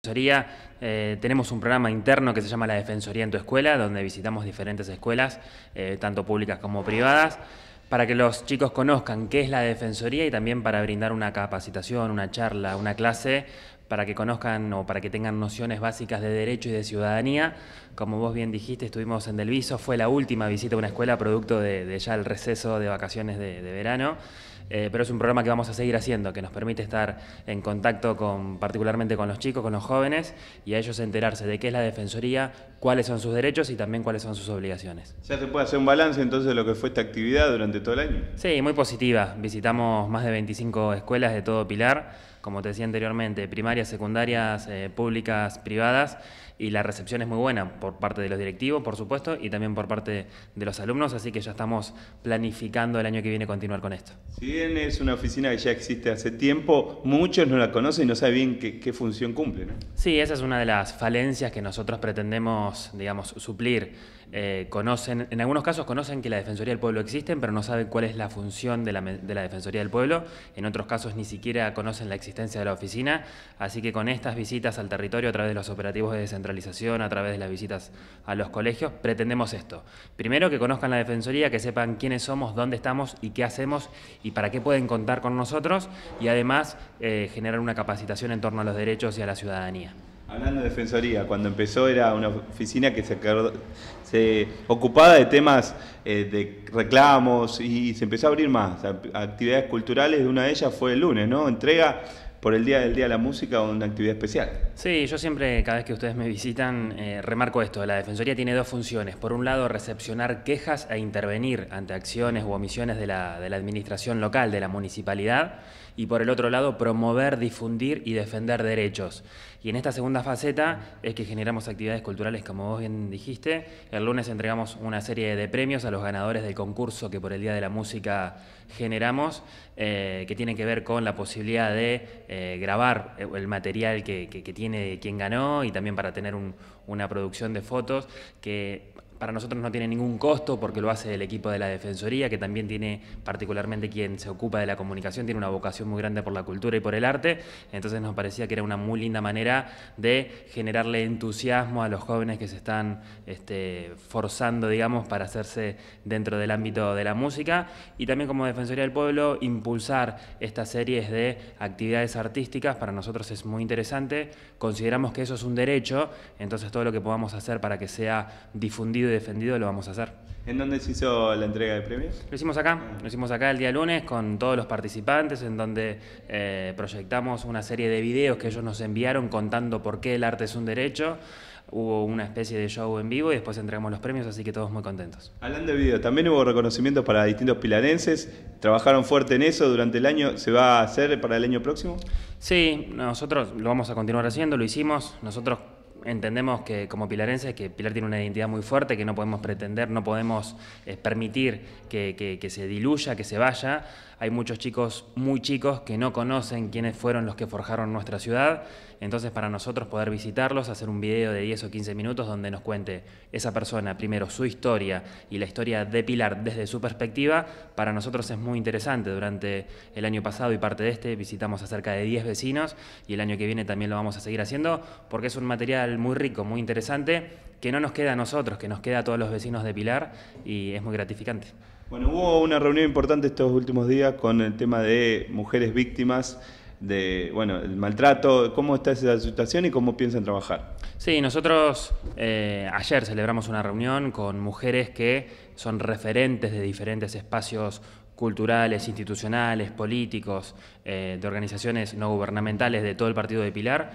Defensoría. Eh, tenemos un programa interno que se llama La Defensoría en tu Escuela, donde visitamos diferentes escuelas, eh, tanto públicas como privadas, para que los chicos conozcan qué es la Defensoría y también para brindar una capacitación, una charla, una clase, para que conozcan o para que tengan nociones básicas de derecho y de ciudadanía. Como vos bien dijiste, estuvimos en Delviso, fue la última visita a una escuela producto de, ya el receso de vacaciones de verano. Eh, pero es un programa que vamos a seguir haciendo, que nos permite estar en contacto con, particularmente con los chicos, con los jóvenes, y a ellos enterarse de qué es la Defensoría, cuáles son sus derechos y también cuáles son sus obligaciones. ¿Ya se puede hacer un balance entonces de lo que fue esta actividad durante todo el año? Sí, muy positiva. Visitamos más de 25 escuelas de todo Pilar como te decía anteriormente, primarias, secundarias, eh, públicas, privadas, y la recepción es muy buena por parte de los directivos, por supuesto, y también por parte de los alumnos, así que ya estamos planificando el año que viene continuar con esto. Si bien es una oficina que ya existe hace tiempo, muchos no la conocen y no saben bien qué, función cumple. Sí, esa es una de las falencias que nosotros pretendemos, digamos, suplir. Eh, conocen, en algunos casos conocen que la Defensoría del Pueblo existe, pero no saben cuál es la función de la, Defensoría del Pueblo, en otros casos ni siquiera conocen la existencia de la oficina, así que con estas visitas al territorio a través de los operativos de descentralización, a través de las visitas a los colegios, pretendemos esto. Primero que conozcan la Defensoría, que sepan quiénes somos, dónde estamos y qué hacemos y para qué pueden contar con nosotros y además eh, generar una capacitación en torno a los derechos y a la ciudadanía. Hablando de Defensoría, cuando empezó era una oficina que se, ocupaba de temas eh, de reclamos y se empezó a abrir más actividades culturales. Una de ellas fue el lunes, ¿no? Entrega por el Día del Día de la Música una actividad especial. Sí, yo siempre, cada vez que ustedes me visitan, eh, remarco esto. La Defensoría tiene dos funciones. Por un lado, recepcionar quejas e intervenir ante acciones u omisiones de la, de la administración local, de la municipalidad y por el otro lado promover, difundir y defender derechos. Y en esta segunda faceta es que generamos actividades culturales, como vos bien dijiste. El lunes entregamos una serie de premios a los ganadores del concurso que por el Día de la Música generamos, eh, que tiene que ver con la posibilidad de eh, grabar eh, el material que, tiene quien ganó y también para tener una producción de fotos que para nosotros no tiene ningún costo porque lo hace el equipo de la Defensoría, que también tiene, particularmente quien se ocupa de la comunicación, tiene una vocación muy grande por la cultura y por el arte, entonces nos parecía que era una muy linda manera de generarle entusiasmo a los jóvenes que se están este, forzando, digamos, para hacerse dentro del ámbito de la música y también como Defensoría del Pueblo impulsar estas series de actividades artísticas, para nosotros es muy interesante, consideramos que eso es un derecho, entonces todo lo que podamos hacer para que sea difundido y defendido lo vamos a hacer. ¿En dónde se hizo la entrega de premios? Lo hicimos acá, ah. lo hicimos acá el día lunes con todos los participantes, en donde eh, proyectamos una serie de videos que ellos nos enviaron contando por qué el arte es un derecho. Hubo una especie de show en vivo y después entregamos los premios, así que todos muy contentos. Hablando de video, también hubo reconocimientos para distintos pilarenses. ¿Trabajaron fuerte en eso durante el año? ¿Se va a hacer para el año próximo? Sí, nosotros lo vamos a continuar haciendo, lo hicimos. Nosotros entendemos que como pilarenses que Pilar tiene una identidad muy fuerte que no podemos pretender, no podemos eh, permitir que, que, se diluya, que se vaya. Hay muchos chicos muy chicos que no conocen quiénes fueron los que forjaron nuestra ciudad. Entonces para nosotros poder visitarlos, hacer un video de 10 o 15 minutos donde nos cuente esa persona primero su historia y la historia de Pilar desde su perspectiva, para nosotros es muy interesante. Durante el año pasado y parte de este visitamos a cerca de 10 vecinos y el año que viene también lo vamos a seguir haciendo porque es un material muy rico, muy interesante, que no nos queda a nosotros, que nos queda a todos los vecinos de Pilar y es muy gratificante. Bueno, hubo una reunión importante estos últimos días con el tema de mujeres víctimas de bueno el maltrato, cómo está esa situación y cómo piensan trabajar. Sí, nosotros eh, ayer celebramos una reunión con mujeres que son referentes de diferentes espacios culturales, institucionales, políticos, eh, de organizaciones no gubernamentales de todo el partido de Pilar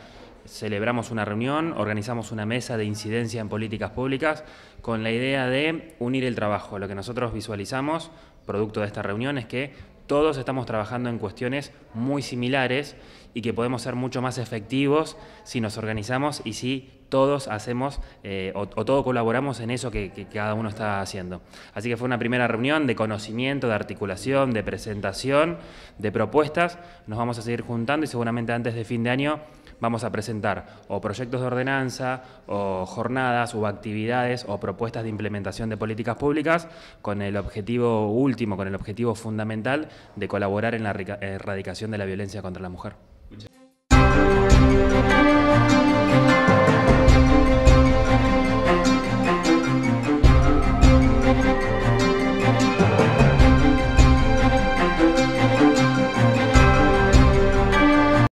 celebramos una reunión, organizamos una mesa de incidencia en políticas públicas con la idea de unir el trabajo. Lo que nosotros visualizamos, producto de esta reunión, es que todos estamos trabajando en cuestiones muy similares y que podemos ser mucho más efectivos si nos organizamos y si todos hacemos eh, o, todos colaboramos en eso que, cada uno está haciendo. Así que fue una primera reunión de conocimiento, de articulación, de presentación, de propuestas. Nos vamos a seguir juntando y seguramente antes de fin de año vamos a presentar o proyectos de ordenanza, o jornadas, o actividades, o propuestas de implementación de políticas públicas con el objetivo último, con el objetivo fundamental de colaborar en la erradicación de la violencia contra la mujer.